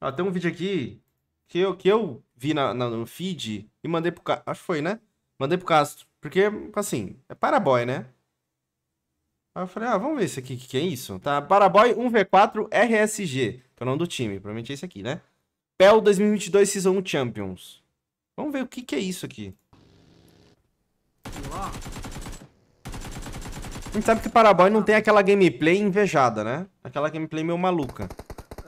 Ah, tem um vídeo aqui que eu, que eu vi na, na no feed e mandei pro Castro. Acho que foi, né? Mandei pro Castro. Porque, assim, é Paraboy, né? Aí eu falei, ah, vamos ver isso aqui, o que, que é isso? Tá, Paraboy 1v4 RSG, que é o nome do time, provavelmente é esse aqui, né? PEL 2022 Season 1 Champions. Vamos ver o que, que é isso aqui. A gente sabe que Paraboy não tem aquela gameplay invejada, né? Aquela gameplay meio maluca.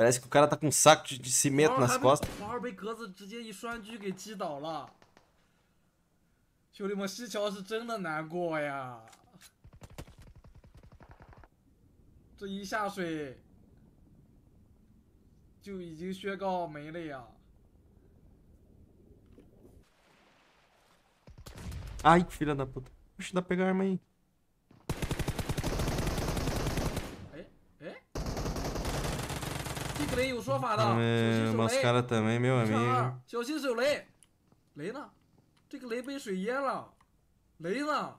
Parece que o cara tá com um saco de, de cimento nas costas. Ai, filha da puta. Puxa, dá pra pegar a arma aí. 雷有说法的，小心手雷。小心手雷，雷呢？这个雷被水淹了，雷呢？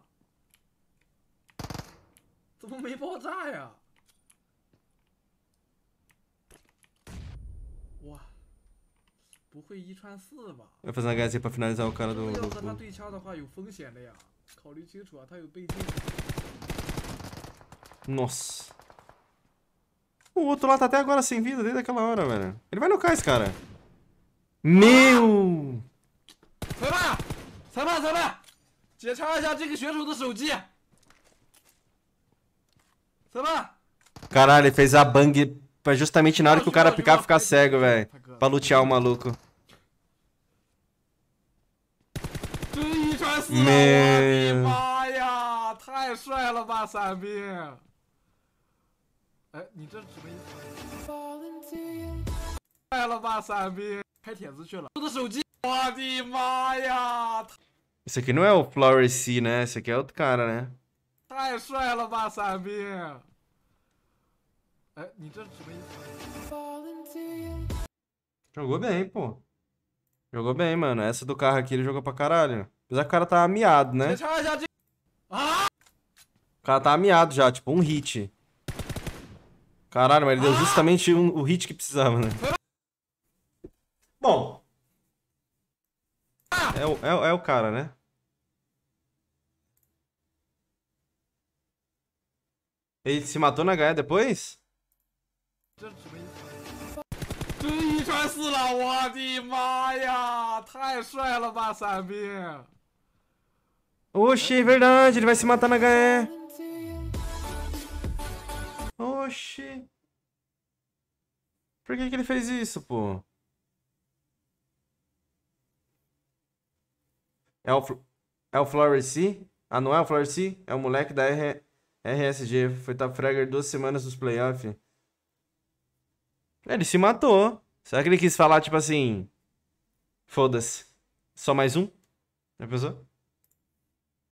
怎么没爆炸呀？哇，不会一穿四吧？要 n o 要和他对枪的话，有风险的呀，考虑清楚啊，他有背景。Nos. O outro lá tá até agora sem vida, desde aquela hora, velho. Ele vai no esse cara. Meu! Caralho, ele fez a bang justamente na hora que o cara picar ficar cego, velho. Pra lutear o maluco. Meu. Esse aqui não é o Flower né? Esse aqui é outro cara, né? Jogou bem, pô. Jogou bem, mano. Essa do carro aqui ele jogou pra caralho. Apesar que o cara tá amiado, né? Ah! O cara tá amiado já, tipo um hit. Caralho, mas ele deu justamente um, o hit que precisava, né? Bom. É o, é, é o cara, né? Ele se matou na gaia depois? Oxi, é verdade, ele vai se matar na gaia. Oxi. Por que que ele fez isso, pô? É o, é o Floresy? Ah, não é o Floresy? É o moleque da R, RSG. Foi top fragger duas semanas nos playoffs. Ele se matou. Será que ele quis falar, tipo assim... Foda-se. Só mais um? Já pensou?